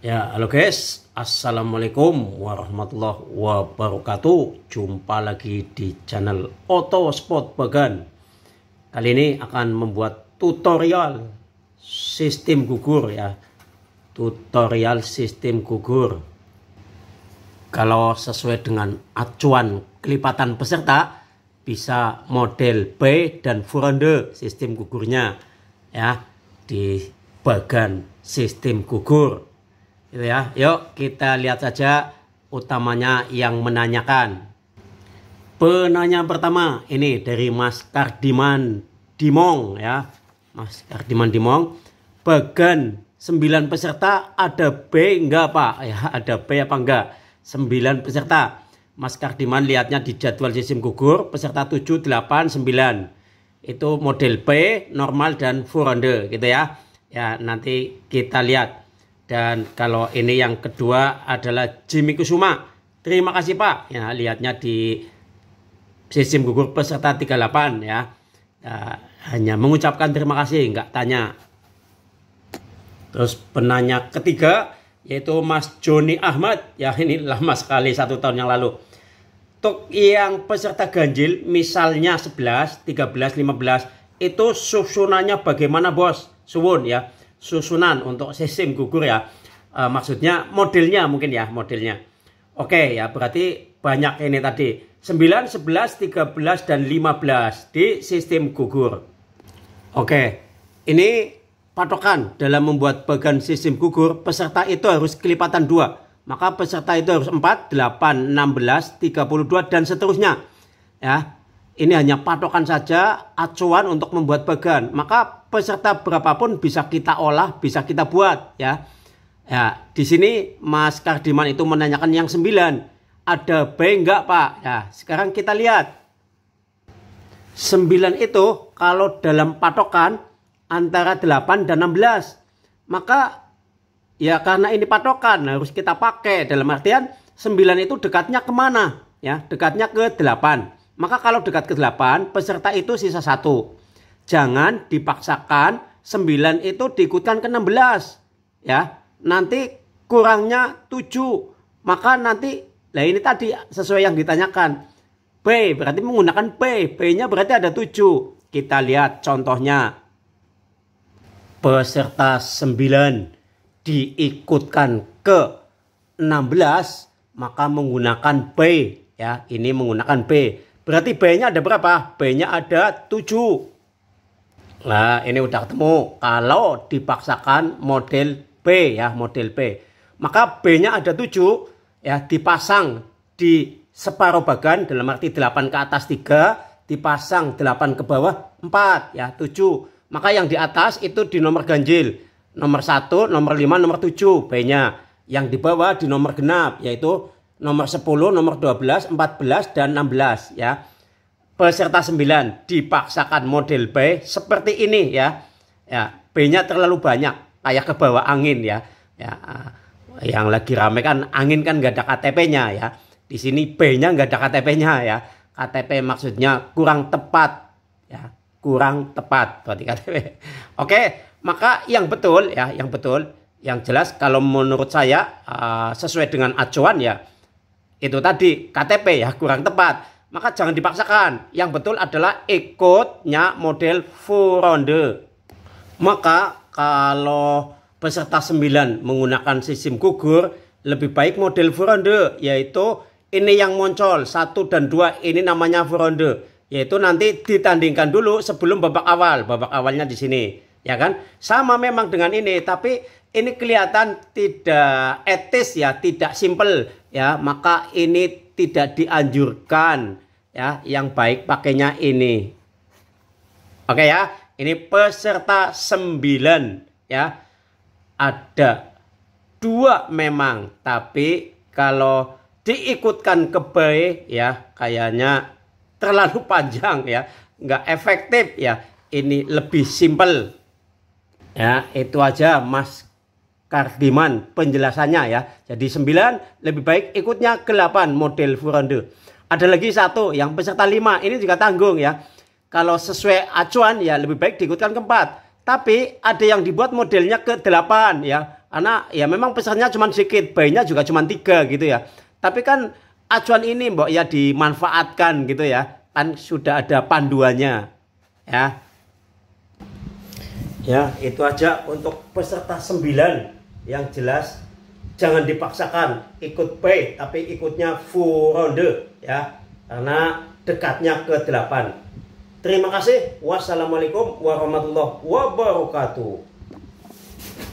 Ya, halo guys. Assalamualaikum warahmatullahi wabarakatuh. Jumpa lagi di channel Oto Spot Bagan. Kali ini akan membuat tutorial sistem gugur ya. Tutorial sistem gugur. Kalau sesuai dengan acuan kelipatan peserta bisa model B dan Furonde sistem gugurnya ya di bagan sistem gugur Gitu ya. Yuk kita lihat saja utamanya yang menanyakan. Penanya pertama ini dari Mas Kardiman Dimong ya. Mas Kardiman Dimong. Bagan 9 peserta ada B enggak Pak? Ya, ada B apa enggak? 9 peserta. Mas Kardiman lihatnya di jadwal sistem gugur peserta 7 8 9. Itu model B, normal dan full ronde gitu ya. Ya, nanti kita lihat. Dan kalau ini yang kedua adalah Jimmy Kusuma. Terima kasih Pak. Ya, lihatnya di sistem gugur peserta 38 ya. Uh, hanya mengucapkan terima kasih, nggak tanya. Terus penanya ketiga yaitu Mas Joni Ahmad. Ya ini lama sekali satu tahun yang lalu. Untuk yang peserta ganjil misalnya 11, 13, 15 itu susunannya bagaimana bos? Suwun ya susunan untuk sistem gugur ya. E, maksudnya modelnya mungkin ya, modelnya. Oke ya, berarti banyak ini tadi. 9, 11, 13, dan 15 di sistem gugur. Oke, ini patokan dalam membuat bagan sistem gugur, peserta itu harus kelipatan 2. Maka peserta itu harus 4, 8, 16, 32, dan seterusnya. Ya, ini hanya patokan saja acuan untuk membuat bagan. Maka peserta berapapun bisa kita olah, bisa kita buat ya. Ya, di sini Mas Kardiman itu menanyakan yang sembilan Ada B enggak, Pak? Ya, sekarang kita lihat. sembilan itu kalau dalam patokan antara 8 dan 16. Maka ya karena ini patokan harus kita pakai dalam artian sembilan itu dekatnya kemana ya dekatnya ke 8 maka kalau dekat ke 8, peserta itu sisa satu. Jangan dipaksakan 9 itu diikutkan ke 16. Ya, nanti kurangnya 7. Maka nanti, nah ini tadi sesuai yang ditanyakan. P berarti menggunakan P. P-nya berarti ada 7. Kita lihat contohnya. Peserta 9 diikutkan ke 16 maka menggunakan P ya ini menggunakan P Berarti B-nya ada berapa? B-nya ada 7. Nah, ini udah ketemu. Kalau dipaksakan model B ya, model B. Maka B-nya ada 7 ya, dipasang di separuh bagan dalam arti 8 ke atas 3, dipasang 8 ke bawah 4 ya, 7. Maka yang di atas itu di nomor ganjil. Nomor 1, nomor 5, nomor 7 B-nya. Yang di bawah di nomor genap yaitu nomor 10, nomor 12, 14, dan 16 ya. Peserta 9 dipaksakan model B seperti ini ya. Ya, B-nya terlalu banyak kayak ke bawah angin ya. Ya, eh, yang lagi rame kan angin kan gak ada KTP-nya ya. Di sini B-nya enggak ada KTP-nya ya. KTP maksudnya kurang tepat ya, kurang tepat berarti KTP. Oke, maka yang betul ya, yang betul, yang jelas kalau menurut saya uh, sesuai dengan acuan ya itu tadi KTP ya kurang tepat maka jangan dipaksakan yang betul adalah ikutnya model full ronde maka kalau peserta 9 menggunakan sistem gugur lebih baik model full ronde yaitu ini yang muncul satu dan dua ini namanya full ronde yaitu nanti ditandingkan dulu sebelum babak awal babak awalnya di sini ya kan sama memang dengan ini tapi ini kelihatan tidak etis ya tidak simpel ya maka ini tidak dianjurkan ya yang baik pakainya ini oke ya ini peserta sembilan ya ada dua memang tapi kalau diikutkan ke B ya kayaknya terlalu panjang ya nggak efektif ya ini lebih simpel ya itu aja mas Kardiman penjelasannya ya. Jadi 9 lebih baik ikutnya ke 8 model Furonde. Ada lagi satu yang peserta 5 ini juga tanggung ya. Kalau sesuai acuan ya lebih baik diikutkan ke 4. Tapi ada yang dibuat modelnya ke 8 ya. Karena ya memang pesannya cuma sedikit, bayinya juga cuma 3 gitu ya. Tapi kan acuan ini Mbok ya dimanfaatkan gitu ya. Kan sudah ada panduannya ya. Ya, itu aja untuk peserta 9 yang jelas jangan dipaksakan ikut pay tapi ikutnya full ronde ya karena dekatnya ke 8 terima kasih wassalamualaikum warahmatullahi wabarakatuh